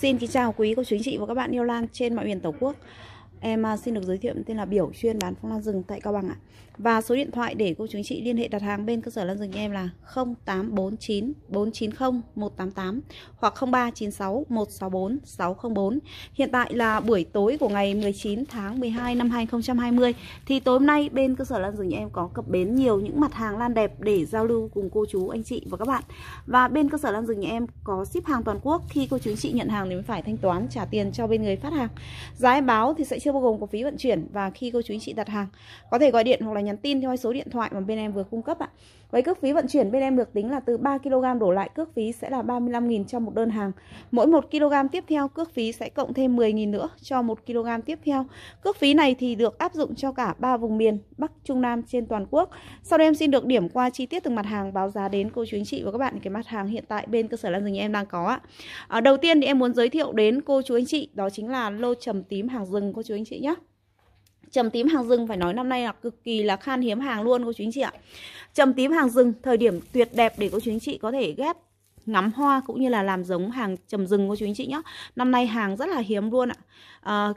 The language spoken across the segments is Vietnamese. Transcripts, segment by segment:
Xin kính chào quý cô chú anh chị và các bạn yêu Lan trên mọi miền Tổ quốc Em à, xin được giới thiệu tên là Biểu chuyên bán phong lan rừng tại Cao Bằng ạ. Và số điện thoại để cô chú anh chị liên hệ đặt hàng bên cơ sở lan rừng nhà em là 0849 490 188 hoặc 0396 164 604. Hiện tại là buổi tối của ngày 19 tháng 12 năm 2020 thì tối nay bên cơ sở lan rừng nhà em có cập bến nhiều những mặt hàng lan đẹp để giao lưu cùng cô chú anh chị và các bạn. Và bên cơ sở lan rừng nhà em có ship hàng toàn quốc khi cô chú anh chị nhận hàng thì phải thanh toán trả tiền cho bên người phát hàng. Giá báo thì sẽ chưa bao gồm có phí vận chuyển và khi cô chú anh chị đặt hàng có thể gọi điện hoặc là nhắn tin theo số điện thoại mà bên em vừa cung cấp ạ với cước phí vận chuyển bên em được tính là từ 3 kg đổ lại cước phí sẽ là 35.000 cho một đơn hàng. Mỗi 1 kg tiếp theo cước phí sẽ cộng thêm 10.000 nữa cho 1 kg tiếp theo. Cước phí này thì được áp dụng cho cả ba vùng miền Bắc, Trung Nam trên toàn quốc. Sau đây em xin được điểm qua chi tiết từng mặt hàng báo giá đến cô chú anh chị và các bạn cái mặt hàng hiện tại bên cơ sở Lan rừng em đang có ạ. Ờ, đầu tiên thì em muốn giới thiệu đến cô chú anh chị đó chính là lô trầm tím hàng rừng cô chú anh chị nhé trầm tím hàng rừng phải nói năm nay là cực kỳ là khan hiếm hàng luôn cô chú anh chị ạ trầm tím hàng rừng thời điểm tuyệt đẹp để cô chú anh chị có thể ghép ngắm hoa cũng như là làm giống hàng trầm rừng cô chú anh chị nhé năm nay hàng rất là hiếm luôn ạ à,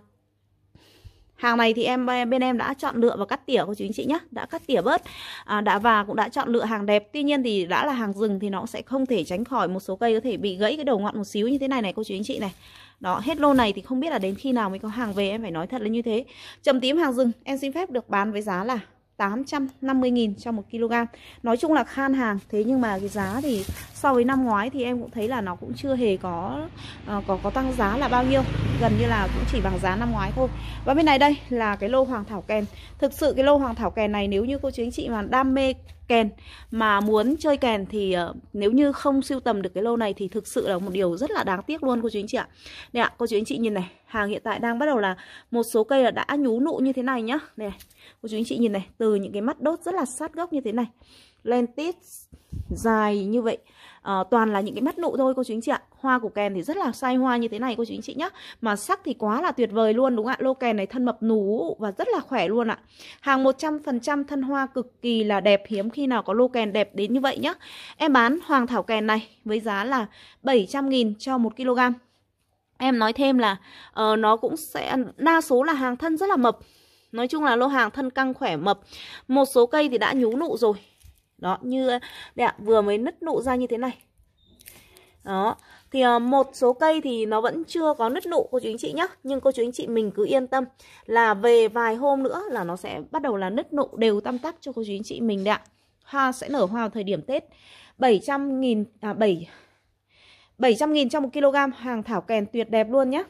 Hàng này thì em bên em đã chọn lựa và cắt tỉa cô chú anh chị nhé Đã cắt tỉa bớt à, Đã và cũng đã chọn lựa hàng đẹp Tuy nhiên thì đã là hàng rừng thì nó sẽ không thể tránh khỏi Một số cây có thể bị gãy cái đầu ngọn một xíu như thế này này cô chú anh chị này đó, hết lô này thì không biết là đến khi nào mới có hàng về Em phải nói thật là như thế Trầm tím hàng rừng em xin phép được bán với giá là 850.000 cho 1 kg Nói chung là khan hàng Thế nhưng mà cái giá thì so với năm ngoái Thì em cũng thấy là nó cũng chưa hề có uh, có có tăng giá là bao nhiêu Gần như là cũng chỉ bằng giá năm ngoái thôi Và bên này đây là cái lô hoàng thảo kèn Thực sự cái lô hoàng thảo kèn này Nếu như cô chú anh chị mà đam mê kèn mà muốn chơi kèn thì uh, nếu như không siêu tầm được cái lô này thì thực sự là một điều rất là đáng tiếc luôn cô chú anh chị ạ. Đây ạ, cô chú anh chị nhìn này, hàng hiện tại đang bắt đầu là một số cây là đã nhú nụ như thế này nhá. Này, cô chú anh chị nhìn này, từ những cái mắt đốt rất là sát gốc như thế này. Lentis dài như vậy à, toàn là những cái mắt nụ thôi cô chú anh chị ạ hoa của kèn thì rất là sai hoa như thế này cô chú anh chị nhá mà sắc thì quá là tuyệt vời luôn đúng không ạ lô kèn này thân mập nú và rất là khỏe luôn ạ hàng 100% thân hoa cực kỳ là đẹp hiếm khi nào có lô kèn đẹp đến như vậy nhá em bán hoàng thảo kèn này với giá là 700.000 cho 1 kg em nói thêm là uh, nó cũng sẽ đa số là hàng thân rất là mập nói chung là lô hàng thân căng khỏe mập một số cây thì đã nhú nụ rồi đó như đây vừa mới nứt nụ ra như thế này đó thì ờ, một số cây thì nó vẫn chưa có nứt nụ cô chú anh chị nhé nhưng cô chú anh chị mình cứ yên tâm là về vài hôm nữa là nó sẽ bắt đầu là nứt nụ đều tam tắc cho cô chú anh chị mình đấy hoa sẽ nở hoa vào thời điểm tết 700 nghìn à 7 700 nghìn trong một kg hàng thảo kèn tuyệt đẹp luôn nhé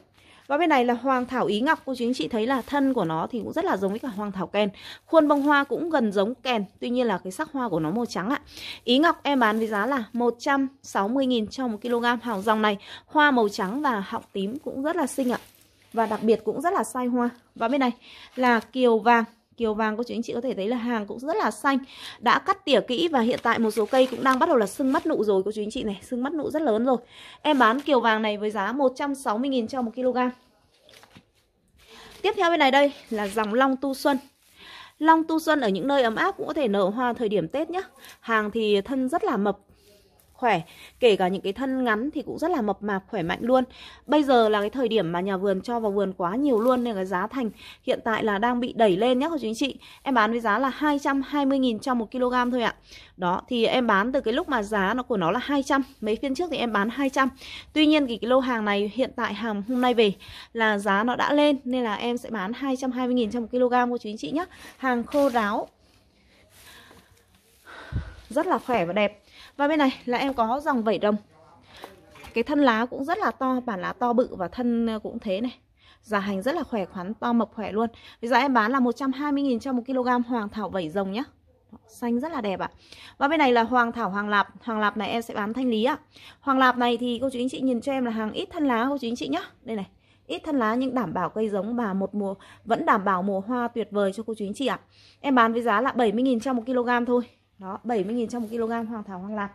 và bên này là hoàng thảo ý ngọc, cô chú anh chị thấy là thân của nó thì cũng rất là giống với cả hoàng thảo kèn. Khuôn bông hoa cũng gần giống kèn, tuy nhiên là cái sắc hoa của nó màu trắng ạ. Ý ngọc em bán với giá là 160.000 cho 1 kg hàng dòng này. Hoa màu trắng và họng tím cũng rất là xinh ạ. Và đặc biệt cũng rất là sai hoa. Và bên này là kiều vàng kiều vàng cô chú anh chị có thể thấy là hàng cũng rất là xanh đã cắt tỉa kỹ và hiện tại một số cây cũng đang bắt đầu là sưng mắt nụ rồi cô chú anh chị này sưng mắt nụ rất lớn rồi em bán kiều vàng này với giá 160.000 cho 1 kg tiếp theo bên này đây là dòng long tu xuân Long tu xuân ở những nơi ấm áp cũng có thể nở hoa thời điểm Tết nhé Hàng thì thân rất là mập khỏe kể cả những cái thân ngắn thì cũng rất là mập mạp khỏe mạnh luôn bây giờ là cái thời điểm mà nhà vườn cho vào vườn quá nhiều luôn nên cái giá thành hiện tại là đang bị đẩy lên nhé cô chú anh chị em bán với giá là 220.000 cho một kg thôi ạ đó thì em bán từ cái lúc mà giá nó của nó là 200 mấy phiên trước thì em bán 200 tuy nhiên thì cái lô hàng này hiện tại hàng hôm nay về là giá nó đã lên nên là em sẽ bán 220.000 cho một kg cô chú anh chị nhé hàng khô ráo rất là khỏe và đẹp và bên này là em có dòng vẩy rồng Cái thân lá cũng rất là to Bản lá to bự và thân cũng thế này Giá hành rất là khỏe khoắn, to mập khỏe luôn Bây giờ em bán là 120.000 cho 1 kg hoàng thảo vẩy rồng nhé Xanh rất là đẹp ạ à. Và bên này là hoàng thảo hoàng lạp Hoàng lạp này em sẽ bán thanh lý ạ à. Hoàng lạp này thì cô chú anh chị nhìn cho em là hàng ít thân lá cô chú anh chị nhá Đây này ít thân lá nhưng đảm bảo cây giống bà một mùa vẫn đảm bảo mùa hoa tuyệt vời cho cô chú anh chị ạ. À. Em bán với giá là 70.000 cho 1 kg thôi. Đó, 70.000 trong 1 kg hoàng thảo hoàng lạc.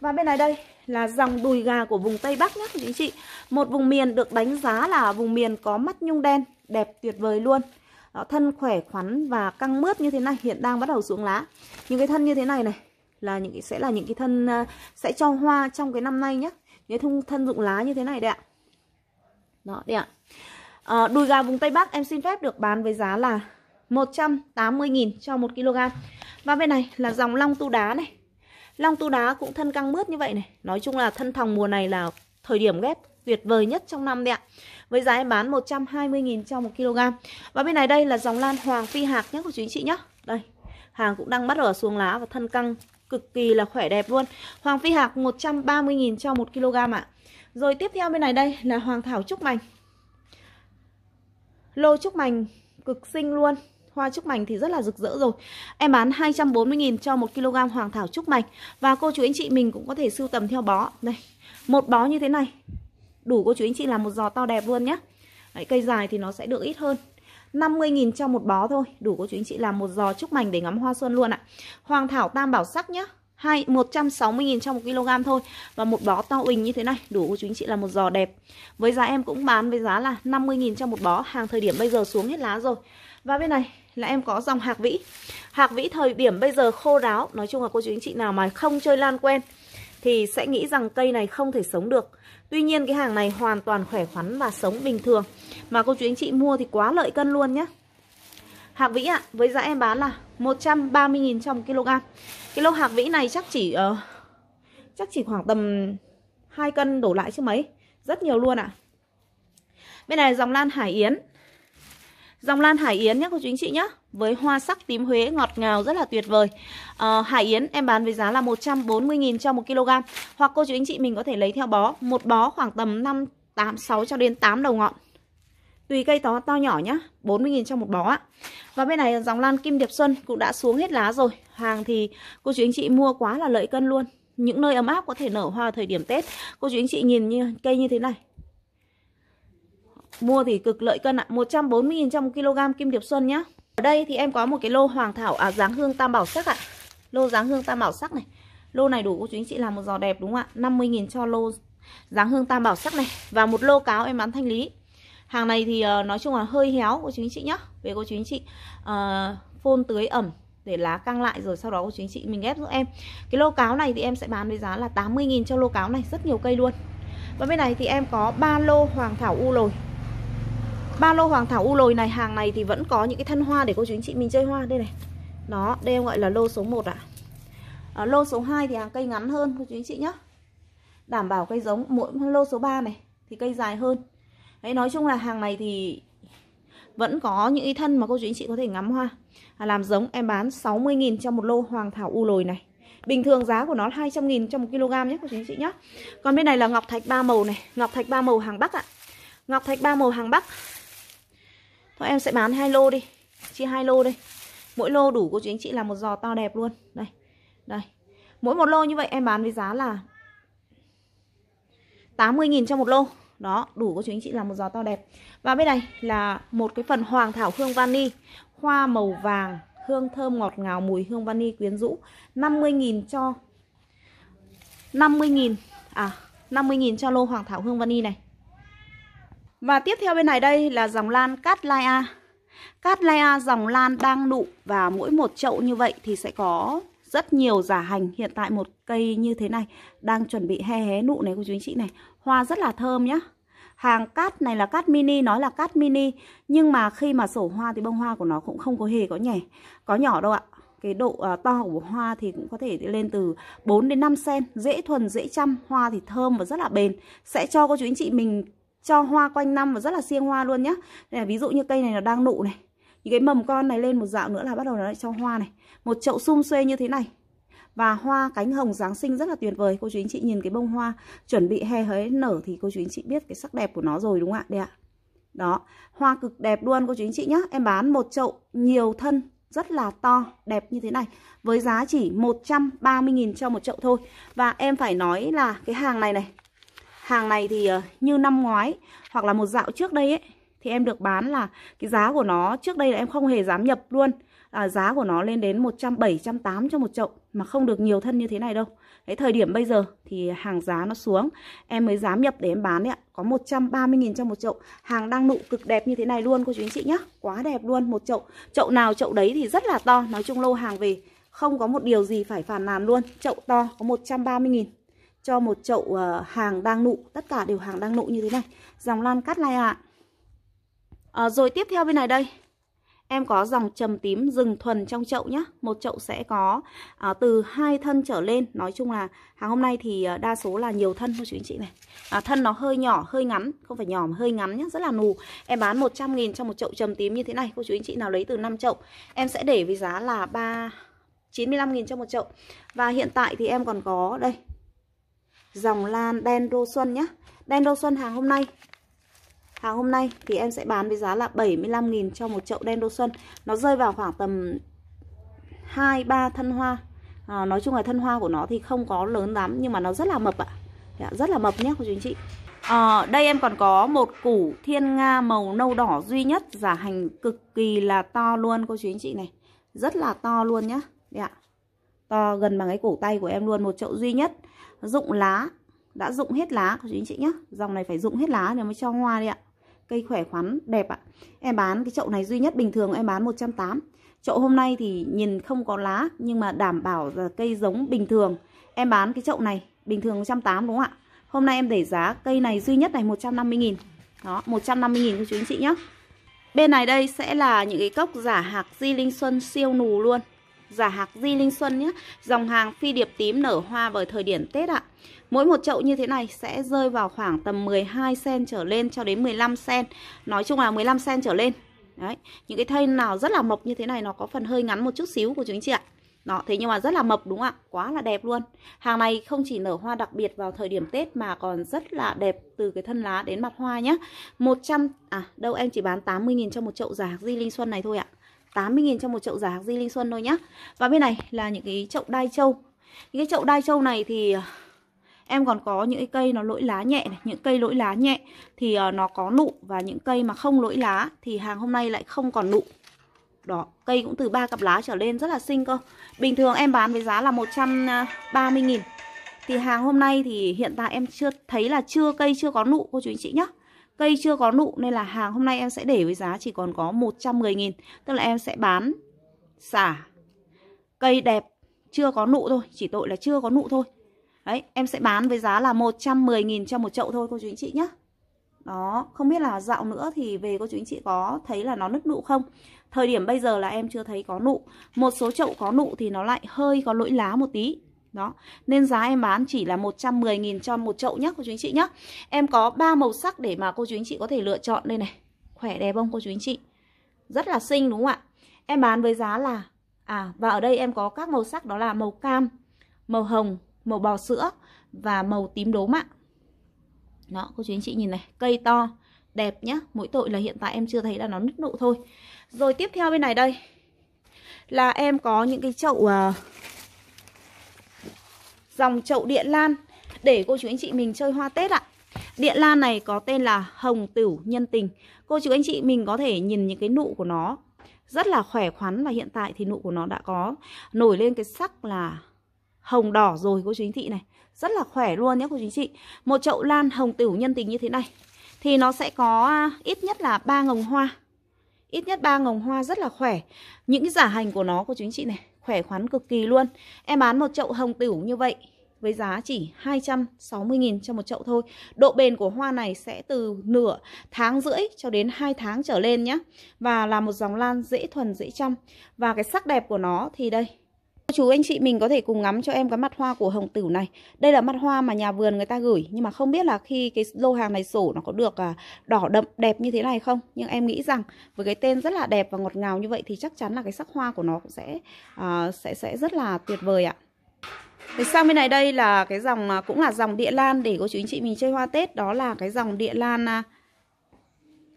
Và bên này đây là dòng đùi gà của vùng Tây Bắc nhé quý anh chị. Một vùng miền được đánh giá là vùng miền có mắt nhung đen, đẹp tuyệt vời luôn. Đó, thân khỏe khoắn và căng mướt như thế này hiện đang bắt đầu xuống lá. Những cái thân như thế này này là những cái sẽ là những cái thân ờ, sẽ cho hoa trong cái năm nay nhé. Những thân thân dụng lá như thế này đấy ạ. Đó đấy ạ. À, đùi gà vùng Tây Bắc em xin phép được bán với giá là 180.000 cho 1 kg. Và bên này là dòng long tu đá này. Long tu đá cũng thân căng mướt như vậy này. Nói chung là thân thòng mùa này là thời điểm ghép tuyệt vời nhất trong năm đấy ạ. Với giá em bán 120.000 cho 1 kg. Và bên này đây là dòng lan hoàng phi hạc nhé của chú anh chị nhé. Đây, hàng cũng đang bắt ở xuống lá và thân căng cực kỳ là khỏe đẹp luôn. Hoàng phi hạc 130.000 cho 1 kg ạ. Rồi tiếp theo bên này đây là hoàng thảo trúc mành. Lô trúc mành cực xinh luôn hoa trúc mành thì rất là rực rỡ rồi. Em bán 240.000 cho 1 kg hoàng thảo trúc mành và cô chú anh chị mình cũng có thể sưu tầm theo bó. Đây, một bó như thế này. Đủ cô chú anh chị làm một giò to đẹp luôn nhé Đấy, cây dài thì nó sẽ được ít hơn. 50.000 cho một bó thôi, đủ cô chú anh chị làm một giò trúc mành để ngắm hoa xuân luôn ạ. Hoàng thảo tam bảo sắc nhá, 2 160 000 cho 1 kg thôi và một bó to uỳnh như thế này, đủ cô chú anh chị là một giò đẹp. Với giá em cũng bán với giá là 50 000 cho một bó, hàng thời điểm bây giờ xuống hết lá rồi. Và bên này là em có dòng hạc vĩ Hạc vĩ thời điểm bây giờ khô ráo Nói chung là cô chú anh chị nào mà không chơi lan quen Thì sẽ nghĩ rằng cây này không thể sống được Tuy nhiên cái hàng này hoàn toàn khỏe khoắn và sống bình thường Mà cô chú anh chị mua thì quá lợi cân luôn nhé Hạc vĩ ạ, à, với giá em bán là 130.000 trong kg Cái lô hạc vĩ này chắc chỉ uh, Chắc chỉ khoảng tầm 2 cân đổ lại chứ mấy Rất nhiều luôn ạ à. Bên này dòng lan hải yến Dòng lan Hải Yến nhé cô chú anh chị nhé Với hoa sắc tím Huế ngọt ngào rất là tuyệt vời à, Hải Yến em bán với giá là 140.000 cho 1 kg Hoặc cô chú anh chị mình có thể lấy theo bó Một bó khoảng tầm 5, 8, 6 cho đến 8 đầu ngọn Tùy cây to, to nhỏ nhá 40.000 cho một bó ạ Và bên này dòng lan Kim Điệp Xuân cũng đã xuống hết lá rồi Hàng thì cô chú anh chị mua quá là lợi cân luôn những nơi ấm áp có thể nở hoa thời điểm Tết. Cô chú anh chị nhìn như cây như thế này, Mua thì cực lợi cân ạ, à, 140.000 trong 1kg kim điệp xuân nhá. Ở đây thì em có một cái lô hoàng thảo à dáng hương tam bảo sắc ạ. Lô dáng hương tam bảo sắc này. Lô này đủ cô chú anh chị làm một giò đẹp đúng không ạ? 50.000 cho lô dáng hương tam bảo sắc này và một lô cáo em bán thanh lý. Hàng này thì uh, nói chung là hơi héo cô chú anh chị nhá. Về cô chú anh chị uh, ờ, phôn tưới ẩm để lá căng lại rồi sau đó cô chú anh chị mình ghép giúp em. Cái lô cáo này thì em sẽ bán với giá là 80.000 cho lô cáo này, rất nhiều cây luôn. Và bên này thì em có ba lô hoàng thảo u lồi ba lô hoàng thảo u lồi này hàng này thì vẫn có những cái thân hoa để cô chú anh chị mình chơi hoa đây này nó đây em gọi là lô số 1 ạ à. à, lô số 2 thì hàng cây ngắn hơn cô chú anh chị nhé đảm bảo cây giống mỗi lô số 3 này thì cây dài hơn đấy nói chung là hàng này thì vẫn có những cái thân mà cô chú anh chị có thể ngắm hoa à, làm giống em bán 60.000 cho một lô hoàng thảo u lồi này Bình thường giá của nó là 200.000 cho 1 kg nhé cô chú anh chị nhé Còn bên này là ngọc thạch ba màu này Ngọc thạch ba màu hàng Bắc ạ Ngọc thạch ba màu hàng Bắc Bọn em sẽ bán hai lô đi Chia hai lô đây Mỗi lô đủ cô chú anh chị là một giò to đẹp luôn Đây Đây Mỗi một lô như vậy em bán với giá là 80.000 cho một lô Đó đủ cô chú anh chị là một giò to đẹp Và bên này là một cái phần hoàng thảo hương vani Hoa màu vàng Hương thơm ngọt ngào mùi hương vani quyến rũ 50.000 cho 50.000 À 50.000 cho lô hoàng thảo hương vani này và tiếp theo bên này đây là dòng lan cát lai A. Cát lai A dòng lan đang nụ và mỗi một chậu như vậy thì sẽ có rất nhiều giả hành. Hiện tại một cây như thế này đang chuẩn bị hé hé nụ này của chú anh chị này. Hoa rất là thơm nhá. Hàng cát này là cát mini, nói là cát mini Nhưng mà khi mà sổ hoa thì bông hoa của nó cũng không có hề có nhẻ Có nhỏ đâu ạ cái độ uh, to của hoa thì cũng có thể lên từ 4 đến 5 cm, dễ thuần dễ chăm, hoa thì thơm và rất là bền. Sẽ cho cô chú anh chị mình cho hoa quanh năm và rất là siêng hoa luôn nhá đây là ví dụ như cây này nó đang nụ này những cái mầm con này lên một dạo nữa là bắt đầu nó lại cho hoa này một chậu sum xuê như thế này và hoa cánh hồng Giáng sinh rất là tuyệt vời Cô chú anh chị nhìn cái bông hoa chuẩn bị hè hới nở Thì cô chú anh chị biết cái sắc đẹp của nó rồi đúng không ạ Đây ạ Đó, hoa cực đẹp luôn cô chú anh chị nhá Em bán một chậu nhiều thân rất là to, đẹp như thế này Với giá chỉ 130.000 cho một chậu thôi Và em phải nói là cái hàng này này Hàng này thì ờ, như năm ngoái hoặc là một dạo trước đây ấy thì em được bán là cái giá của nó trước đây là em không hề dám nhập luôn. À, giá của nó lên đến 170 180 cho một chậu mà không được nhiều thân như thế này đâu. Cái thời điểm bây giờ thì hàng giá nó xuống, em mới dám nhập để em bán đấy ạ. Có 130 000 cho một chậu. Hàng đang nụ cực đẹp như thế này luôn cô chú anh chị nhá. Quá đẹp luôn một chậu. Chậu nào chậu đấy thì rất là to, nói chung lô hàng về không có một điều gì phải phàn nàn luôn. Chậu to có 130 000 cho một chậu ờ, hàng đang nụ tất cả đều hàng đang nụ như thế này dòng lan cắt này ạ à. à, rồi tiếp theo bên này đây em có dòng trầm tím rừng thuần trong chậu nhá một chậu sẽ có à, từ hai thân trở lên nói chung là hàng hôm nay thì đa số là nhiều thân thôi chú anh chị này à, thân nó hơi nhỏ hơi ngắn không phải nhỏ mà hơi ngắn nhá rất là nù em bán 100 nghìn cho một chậu trầm tím như thế này cô chú anh chị nào lấy từ 5 chậu em sẽ để với giá là ba 95 nghìn cho một chậu và hiện tại thì em còn có đây dòng lan đen đô xuân nhé Đen đô xuân hàng hôm nay Hàng hôm nay thì em sẽ bán với giá là 75.000 cho một chậu đen đô xuân Nó rơi vào khoảng tầm 2-3 thân hoa à, Nói chung là thân hoa của nó thì không có lớn lắm Nhưng mà nó rất là mập ạ à. Rất là mập nhé cô chú anh chị à, Đây em còn có một củ thiên nga màu nâu đỏ duy nhất Giả hành cực kỳ là to luôn cô chú anh chị này Rất là to luôn nhá ạ dạ. à. To gần bằng cái cổ tay của em luôn Một chậu duy nhất rụng lá đã rụng hết lá của anh chị nhé dòng này phải rụng hết lá để mới cho hoa đi ạ cây khỏe khoắn đẹp ạ em bán cái chậu này duy nhất bình thường em bán 180 chậu hôm nay thì nhìn không có lá nhưng mà đảm bảo là cây giống bình thường em bán cái chậu này bình thường 180 đúng không ạ hôm nay em để giá cây này duy nhất này 150.000 đó 150.000 của chú anh chị nhé bên này đây sẽ là những cái cốc giả hạc di linh xuân siêu nù luôn giả hạc Di Linh Xuân nhé. Dòng hàng phi điệp tím nở hoa vào thời điểm Tết ạ. Mỗi một chậu như thế này sẽ rơi vào khoảng tầm 12 sen trở lên cho đến 15 sen, Nói chung là 15 sen trở lên. Đấy, những cái thân nào rất là mộc như thế này nó có phần hơi ngắn một chút xíu của chúng chị ạ. Đó, thế nhưng mà rất là mập đúng không ạ? Quá là đẹp luôn. Hàng này không chỉ nở hoa đặc biệt vào thời điểm Tết mà còn rất là đẹp từ cái thân lá đến mặt hoa nhé. 100 à đâu em chỉ bán 80 000 cho một chậu giả hạc Di Linh Xuân này thôi ạ. 80.000 cho một chậu giả hạc di linh xuân thôi nhá Và bên này là những cái chậu đai châu Những cái chậu đai châu này thì à, em còn có những cái cây nó lỗi lá nhẹ này. Những cây lỗi lá nhẹ thì à, nó có nụ Và những cây mà không lỗi lá thì hàng hôm nay lại không còn nụ đó, cây cũng từ 3 cặp lá trở lên rất là xinh cơ Bình thường em bán với giá là 130 nghìn Thì hàng hôm nay thì hiện tại em chưa thấy là chưa cây chưa có nụ cô chú anh chị nhá Cây chưa có nụ nên là hàng hôm nay em sẽ để với giá chỉ còn có 110.000 Tức là em sẽ bán xả cây đẹp chưa có nụ thôi Chỉ tội là chưa có nụ thôi Đấy em sẽ bán với giá là 110.000 cho một chậu thôi cô chú anh chị nhé đó, không biết là dạo nữa thì về cô chú anh chị có thấy là nó nứt nụ không? Thời điểm bây giờ là em chưa thấy có nụ. Một số chậu có nụ thì nó lại hơi có lỗi lá một tí đó nên giá em bán chỉ là 110.000 cho một chậu nhá cô chú anh chị nhá em có ba màu sắc để mà cô chú anh chị có thể lựa chọn đây này khỏe đẹp không cô chú anh chị rất là xinh đúng không ạ em bán với giá là à và ở đây em có các màu sắc đó là màu cam màu hồng màu bò sữa và màu tím đốm ạ đó cô chú anh chị nhìn này cây to đẹp nhá mỗi tội là hiện tại em chưa thấy là nó nứt nụ thôi rồi tiếp theo bên này đây là em có những cái chậu uh, dòng chậu địa lan để cô chú anh chị mình chơi hoa Tết ạ. địa lan này có tên là Hồng Tửu Nhân Tình. Cô chú anh chị mình có thể nhìn những cái nụ của nó rất là khỏe khoắn và hiện tại thì nụ của nó đã có nổi lên cái sắc là hồng đỏ rồi cô chú anh chị này. Rất là khỏe luôn nhé cô chú anh chị. Một chậu lan Hồng Tửu Nhân Tình như thế này thì nó sẽ có à, ít nhất là ba ngồng hoa. Ít nhất ba ngồng hoa rất là khỏe. Những cái giả hành của nó cô chú anh chị này khỏe khoắn cực kỳ luôn. Em bán một chậu hồng tửu như vậy với giá chỉ 260.000 cho một chậu thôi. Độ bền của hoa này sẽ từ nửa tháng rưỡi cho đến 2 tháng trở lên nhé. Và là một dòng lan dễ thuần dễ chăm. Và cái sắc đẹp của nó thì đây, Chú anh chị mình có thể cùng ngắm cho em cái mặt hoa của hồng tử này. Đây là mặt hoa mà nhà vườn người ta gửi nhưng mà không biết là khi cái lô hàng này sổ nó có được à, đỏ đậm đẹp như thế này không. Nhưng em nghĩ rằng với cái tên rất là đẹp và ngọt ngào như vậy thì chắc chắn là cái sắc hoa của nó cũng sẽ uh, sẽ sẽ rất là tuyệt vời ạ. Thì sang bên này đây là cái dòng à, cũng là dòng địa lan để cô chú anh chị mình chơi hoa Tết đó là cái dòng địa lan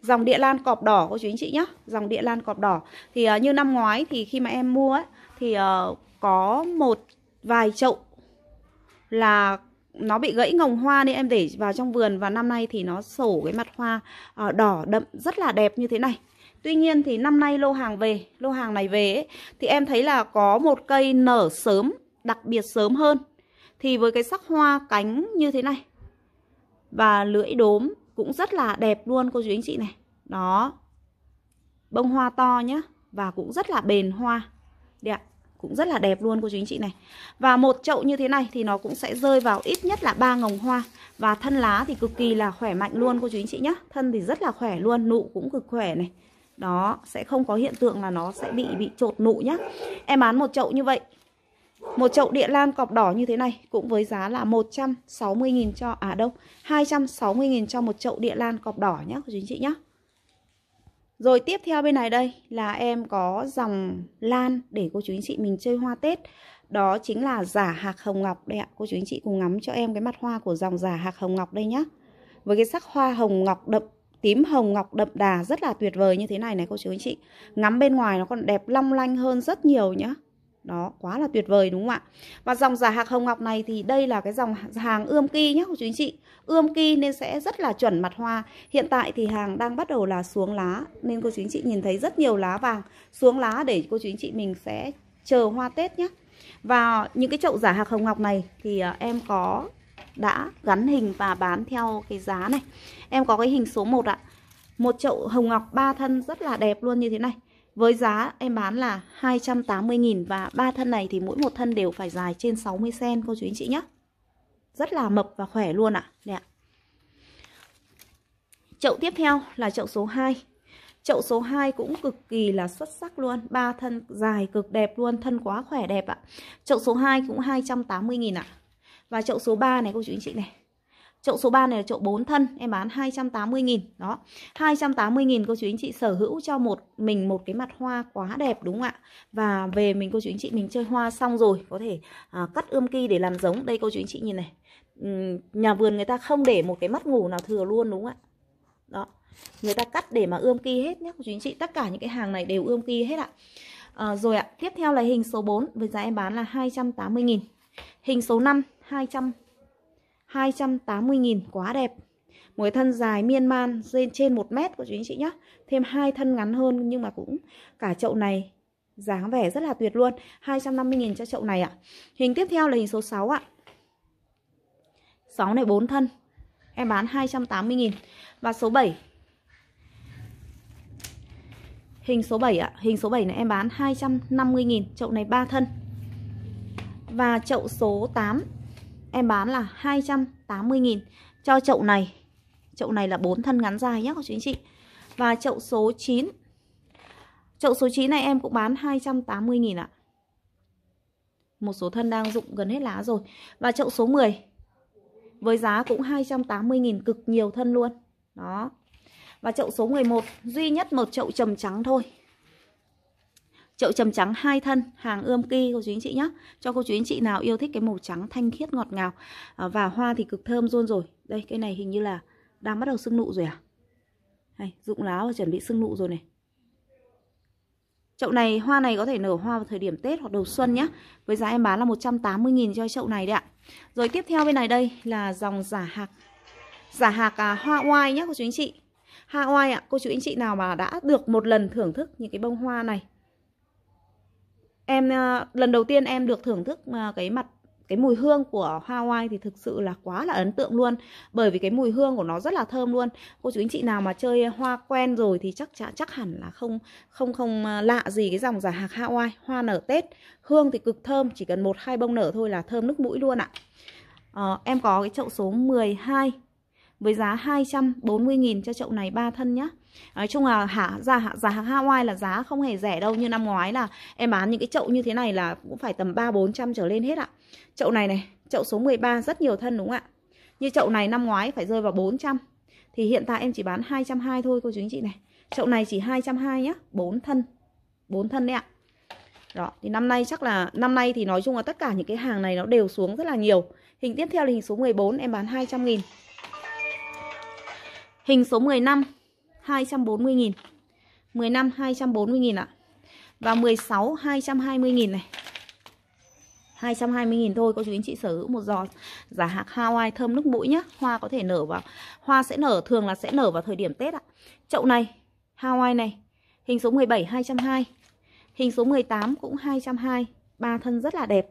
dòng địa lan cọp đỏ cô chú anh chị nhé dòng địa lan cọp đỏ thì uh, như năm ngoái thì khi mà em mua ấy, thì uh, có một vài chậu là nó bị gãy ngồng hoa nên em để vào trong vườn và năm nay thì nó sổ cái mặt hoa ờ, đỏ đậm rất là đẹp như thế này Tuy nhiên thì năm nay lô hàng về, lô hàng này về ấy, thì em thấy là có một cây nở sớm, đặc biệt sớm hơn. Thì với cái sắc hoa cánh như thế này và lưỡi đốm cũng rất là đẹp luôn cô chú anh chị này. Đó. Bông hoa to nhá và cũng rất là bền hoa. Đẹp cũng rất là đẹp luôn cô chú anh chị này Và một chậu như thế này thì nó cũng sẽ rơi vào ít nhất là ba ngồng hoa Và thân lá thì cực kỳ là khỏe mạnh luôn cô chú anh chị nhá Thân thì rất là khỏe luôn, nụ cũng cực khỏe này Đó, sẽ không có hiện tượng là nó sẽ bị bị trột nụ nhá Em bán một chậu như vậy một chậu địa lan cọp đỏ như thế này cũng với giá là 160.000 cho à đâu, 260.000 cho một chậu địa lan cọp đỏ nhá cô chú anh chị nhá. Rồi tiếp theo bên này đây là em có dòng lan để cô chú anh chị mình chơi hoa Tết. Đó chính là giả hạc hồng ngọc đây ạ. Cô chú anh chị cùng ngắm cho em cái mặt hoa của dòng giả hạc hồng ngọc đây nhé. Với cái sắc hoa hồng ngọc đậm tím hồng ngọc đậm đà rất là tuyệt vời như thế này này cô chú anh chị. Ngắm bên ngoài nó còn đẹp long lanh hơn rất nhiều nhá. Đó, quá là tuyệt vời đúng không ạ? Và dòng giả hạc hồng ngọc này thì đây là cái dòng hàng ươm ki nhé cô chú anh chị. Ươm ki nên sẽ rất là chuẩn mặt hoa. Hiện tại thì hàng đang bắt đầu là xuống lá nên cô chú anh chị nhìn thấy rất nhiều lá vàng xuống lá để cô chú anh chị mình sẽ chờ hoa Tết nhé. Và những cái chậu giả hạc hồng ngọc này thì à, em có đã gắn hình và bán theo cái giá này. Em có cái hình số 1 ạ. Một chậu hồng ngọc ba thân rất là đẹp luôn như thế này. Với giá em bán là 280.000 và ba thân này thì mỗi một thân đều phải dài trên 60 cm cô chú anh chị nhé. Rất là mập và khỏe luôn ạ. À. Chậu tiếp theo là chậu số 2. Chậu số 2 cũng cực kỳ là xuất sắc luôn, ba thân dài cực đẹp luôn, thân quá khỏe đẹp ạ. Chậu số 2 cũng 280 000 ạ. Và chậu số 3 này cô chú anh chị này, Chậu số 3 này là chậu 4 thân, em bán 280.000. Đó. 280.000 cô chú anh chị sở hữu cho một mình một cái mặt hoa quá đẹp đúng không ạ? Và về mình cô chú anh chị mình chơi hoa xong rồi, có thể à, cắt ươm ki để làm giống. Đây cô chú anh chị nhìn này. Ừ, nhà vườn người ta không để một cái mắt ngủ nào thừa luôn đúng không ạ? Đó. Người ta cắt để mà ươm ki hết nhé cô chú anh chị, tất cả những cái hàng này đều ươm ki hết ạ. À, rồi ạ, tiếp theo là hình số 4 với giá em bán là 280 000 Hình số 5 200 280.000 quá đẹp mỗi thân dài miên man lên trên 1 mét của chú anh chị nhé thêm hai thân ngắn hơn nhưng mà cũng cả chậu này dáng vẻ rất là tuyệt luôn 250.000 cho chậu này ạ hình tiếp theo là hình số 6 ạ 6 này 4 thân em bán 280.000 và số 7 hình số 7 ạ hình số 7 này em bán 250.000 chậu này 3 thân và chậu số 8 em bán là 280.000 cho chậu này. Chậu này là bốn thân ngắn dài nhé các chú anh chị. Và chậu số 9. Chậu số 9 này em cũng bán 280.000 ạ. Một số thân đang dụng gần hết lá rồi. Và chậu số 10. Với giá cũng 280.000 cực nhiều thân luôn. Đó. Và chậu số 11 duy nhất một chậu trầm trắng thôi chậu trầm trắng hai thân hàng ươm kỳ cô chú anh chị nhé cho cô chú anh chị nào yêu thích cái màu trắng thanh khiết ngọt ngào à, và hoa thì cực thơm luôn rồi đây cái này hình như là đang bắt đầu sưng nụ rồi à hay dụng lá và chuẩn bị sưng nụ rồi này Chậu này hoa này có thể nở hoa vào thời điểm Tết hoặc đầu xuân nhé Với giá em bán là 180.000 cho chậu này đấy ạ Rồi tiếp theo bên này đây là dòng giả hạc Giả hạc à, hoa oai nhé cô chú anh chị Hoa oai ạ, cô chú anh chị nào mà đã được một lần thưởng thức những cái bông hoa này em ờ, lần đầu tiên em được thưởng thức ờ, cái mặt cái mùi hương của Hawaii thì thực sự là quá là ấn tượng luôn bởi vì cái mùi hương của nó rất là thơm luôn cô chú anh chị nào mà chơi hoa quen rồi thì chắc chắn chắc hẳn là không không không ờ, lạ gì cái dòng giả hạc Hawaii hoa nở Tết hương thì cực thơm chỉ cần một hai bông nở thôi là thơm nước mũi luôn ạ à, em có cái chậu số 12 với giá 240.000 cho chậu này ba thân nhá. Nói chung là hả giá giá Hawaii là giá không hề rẻ đâu như năm ngoái là em bán những cái chậu như thế này là cũng phải tầm 3 400 trở lên hết ạ. Chậu này này, chậu số 13 rất nhiều thân đúng không ạ? Như chậu này năm ngoái phải rơi vào 400. Thì hiện tại em chỉ bán 220 thôi cô chú anh chị này. Chậu này chỉ 220 nhá, 4 thân. 4 thân đấy ạ. Đó, thì năm nay chắc là năm nay thì nói chung là tất cả những cái hàng này nó đều xuống rất là nhiều. Hình tiếp theo là hình số 14 em bán 200 000 Hình số 15 240.000 15 240.000 ạ à. Và 16 220.000 này 220.000 thôi cô chú anh chị sở hữu một giò giả hạc Hawaii thơm nước mũi nhá Hoa có thể nở vào Hoa sẽ nở thường là sẽ nở vào thời điểm Tết ạ Chậu này Hawaii này Hình số 17 220 Hình số 18 cũng 220 ba thân rất là đẹp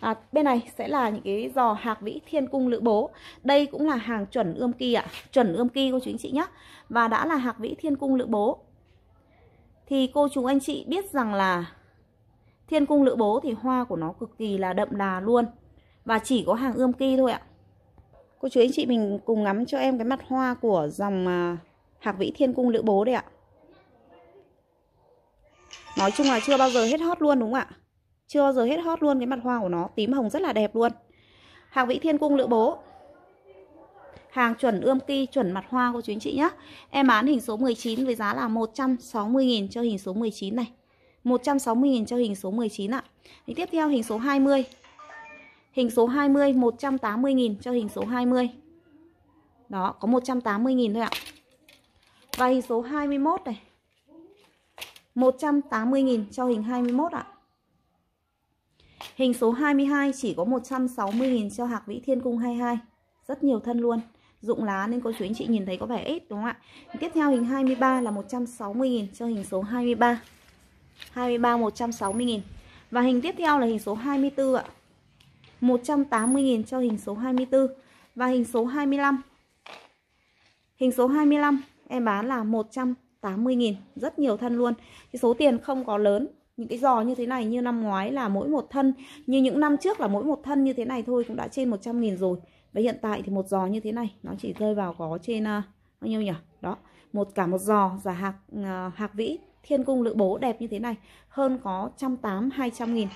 à, bên này sẽ là những cái giò hạc vĩ thiên cung lữ bố đây cũng là hàng chuẩn ươm kỳ ạ chuẩn ươm kỳ cô chú anh chị nhé và đã là hạc vĩ thiên cung lữ bố thì cô chú anh chị biết rằng là thiên cung lữ bố thì hoa của nó cực kỳ là đậm đà luôn và chỉ có hàng ươm kỳ thôi ạ cô chú anh chị mình cùng ngắm cho em cái mặt hoa của dòng à, hạc vĩ thiên cung lữ bố đây ạ Nói chung là chưa bao giờ hết hot luôn đúng không ạ? chưa bao giờ hết hot luôn cái mặt hoa của nó tím hồng rất là đẹp luôn hàng vĩ thiên cung lữ bố hàng chuẩn ươm ki chuẩn mặt hoa của chú anh chị nhé em bán hình số 19 với giá là 160.000 cho hình số 19 này 160.000 cho hình số 19 ạ thì tiếp theo hình số 20 hình số 20 180.000 cho hình số 20 đó có 180.000 thôi ạ và hình số 21 này 180.000 cho hình 21 ạ Hình số 22 chỉ có 160.000 cho hạc vĩ thiên cung 22. Rất nhiều thân luôn. Dụng lá nên cô chú anh chị nhìn thấy có vẻ ít đúng không ạ? Tiếp theo hình 23 là 160.000 cho hình số 23. 23 160.000. Và hình tiếp theo là hình số 24 ạ. 180.000 cho hình số 24 và hình số 25. Hình số 25 em bán là 180.000, rất nhiều thân luôn. Thì số tiền không có lớn những cái giò như thế này như năm ngoái là mỗi một thân như những năm trước là mỗi một thân như thế này thôi cũng đã trên 100 nghìn rồi và hiện tại thì một giò như thế này nó chỉ rơi vào có trên uh, bao nhiêu nhỉ đó một cả một giò giả hạc uh, hạc vĩ thiên cung lữ bố đẹp như thế này hơn có trăm tám hai trăm nghìn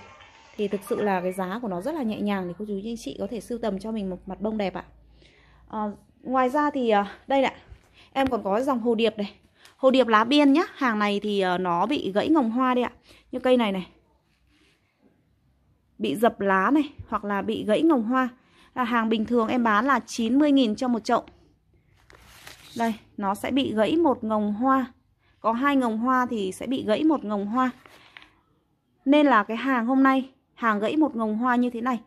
thì thực sự là cái giá của nó rất là nhẹ nhàng thì cô chú anh chị có thể sưu tầm cho mình một mặt bông đẹp ạ à, ngoài ra thì à, đây ạ em còn có dòng hồ điệp này hồ điệp lá biên nhá hàng này thì nó bị gãy ngồng hoa đây ạ như cây này này bị dập lá này hoặc là bị gãy ngồng hoa là hàng bình thường em bán là 90.000 cho một chậu đây nó sẽ bị gãy một ngồng hoa có hai ngồng hoa thì sẽ bị gãy một ngồng hoa nên là cái hàng hôm nay hàng gãy một ngồng hoa như thế này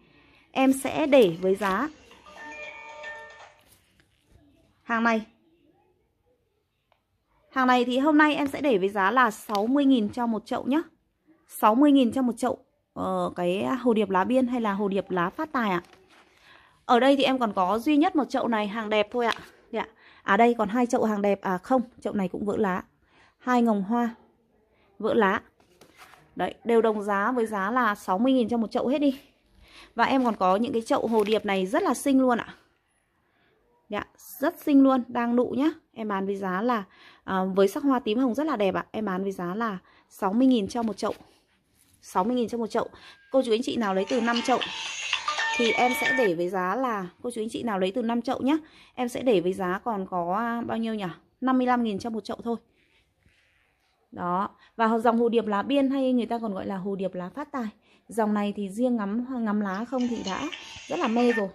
em sẽ để với giá hàng này hàng này thì hôm nay em sẽ để với giá là 60.000 cho một chậu nhé 60.000 cho một chậu uh, cái hồ điệp lá biên hay là hồ điệp lá phát tài ạ. Ở đây thì em còn có duy nhất một chậu này hàng đẹp thôi ạ. Đây ạ. Dạ. À đây còn hai chậu hàng đẹp à không, chậu này cũng vỡ lá. Hai ngồng hoa vỡ lá. Đấy, đều đồng giá với giá là 60.000 cho một chậu hết đi. Và em còn có những cái chậu hồ điệp này rất là xinh luôn ạ. À. Dạ, rất xinh luôn, đang nụ nhá. Em bán với giá là à, với sắc hoa tím hồng rất là đẹp ạ. Em bán với giá là 60.000 cho một chậu. 60.000 cho một chậu Cô chú anh chị nào lấy từ 5 chậu Thì em sẽ để với giá là Cô chú anh chị nào lấy từ 5 chậu nhá Em sẽ để với giá còn có à, bao nhiêu nhỉ 55.000 cho một chậu thôi Đó Và dòng hồ điệp lá biên hay người ta còn gọi là hồ điệp lá phát tài Dòng này thì riêng ngắm ngắm lá không thì đã rất là mê rồi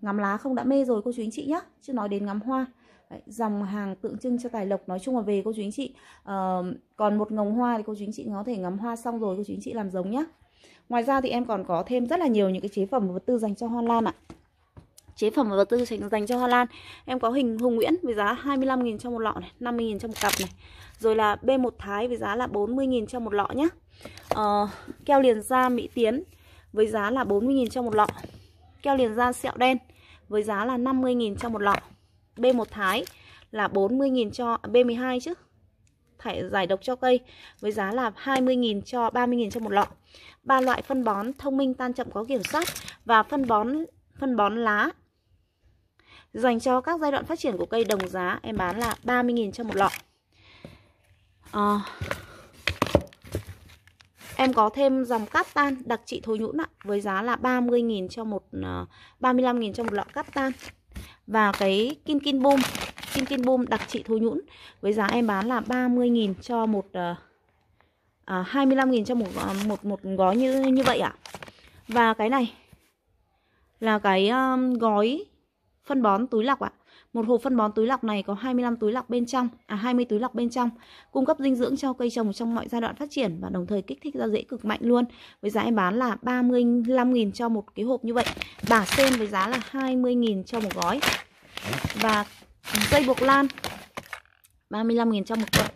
Ngắm lá không đã mê rồi cô chú anh chị nhá Chứ nói đến ngắm hoa Đấy, dòng hàng tượng trưng cho tài lộc nói chung là về cô chú anh chị à, còn một ngồng hoa thì cô chú anh chị có thể ngắm hoa xong rồi cô chú anh chị làm giống nhá ngoài ra thì em còn có thêm rất là nhiều những cái chế phẩm và vật tư dành cho hoa lan ạ chế phẩm và vật tư dành cho hoa lan em có hình hùng nguyễn với giá 25.000 cho một lọ này 50.000 cho một cặp này rồi là B1 Thái với giá là 40.000 cho một lọ nhá à, keo liền da Mỹ Tiến với giá là 40.000 cho một lọ keo liền da sẹo đen với giá là 50.000 cho một lọ B1 Thái là 40.000 cho à, B12 chứ thải giải độc cho cây với giá là 20.000 cho 30.000 cho một lọ. Ba loại phân bón thông minh tan chậm có kiểm soát và phân bón phân bón lá dành cho các giai đoạn phát triển của cây đồng giá em bán là 30.000 cho một lọ. À, em có thêm dòng cát tan đặc trị thối nhũn ạ với giá là 30.000 cho một 35.000 ờ, cho một lọ cát tan và cái kim kim bom kim kim bom đặc trị thối nhũn với giá em bán là 30.000 cho một uh, à, 25.000 cho một ờ, một một gói như như vậy ạ. À. Và cái này là cái um, gói phân bón túi lọc ạ. À. Một hộp phân bón túi lọc này có 25 túi lọc bên trong, à 20 túi lọc bên trong, cung cấp dinh dưỡng cho cây trồng trong mọi giai đoạn phát triển và đồng thời kích thích ra rễ cực mạnh luôn. Với giá em bán là 35.000 cho một cái hộp như vậy. Bả sen với giá là 20.000 cho một gói. Và dây buộc lan 35.000 cho một cuộn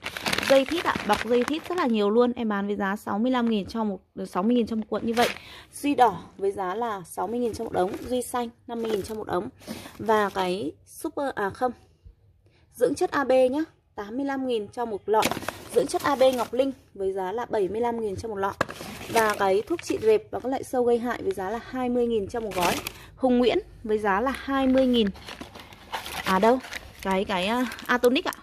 dây thít ạ, bọc dây thít rất là nhiều luôn. Em bán với giá 65.000 cho một 60.000 cho một cuộn như vậy. Duy đỏ với giá là 60.000 cho một ống, duy xanh 50.000 cho một ống. Và cái super à không. Dưỡng chất AB nhá, 85.000 cho một lọ. Dưỡng chất AB Ngọc Linh với giá là 75.000 cho một lọ. Và cái thuốc trị rệp và các loại sâu gây hại với giá là 20.000 cho một gói. Hùng Nguyễn với giá là 20.000. À đâu? Cái cái uh, Atonic ạ. À.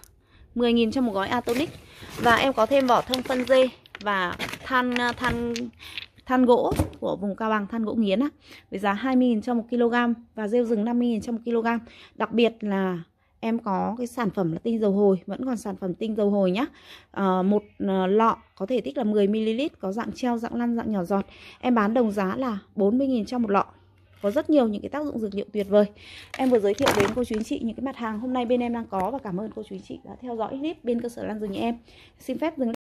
10.000 cho một gói Atonic và em có thêm vỏ thông phân dê và than à, than than gỗ của vùng cao bằng than gỗ nghiến á, với giá 20.000 cho 1 kg và rêu rừng 50.000 cho 1 kg. Đặc biệt là em có cái sản phẩm là tinh dầu hồi vẫn còn sản phẩm tinh dầu hồi nhá à, một ờ, lọ có thể tích là 10 ml có dạng treo dạng lăn dạng nhỏ giọt em bán đồng giá là 40.000 cho một lọ có rất nhiều những cái tác dụng dược liệu tuyệt vời em vừa giới thiệu đến cô chú anh chị những cái mặt hàng hôm nay bên em đang có và cảm ơn cô chú anh chị đã theo dõi clip bên cơ sở lan dược nhà em xin phép dừng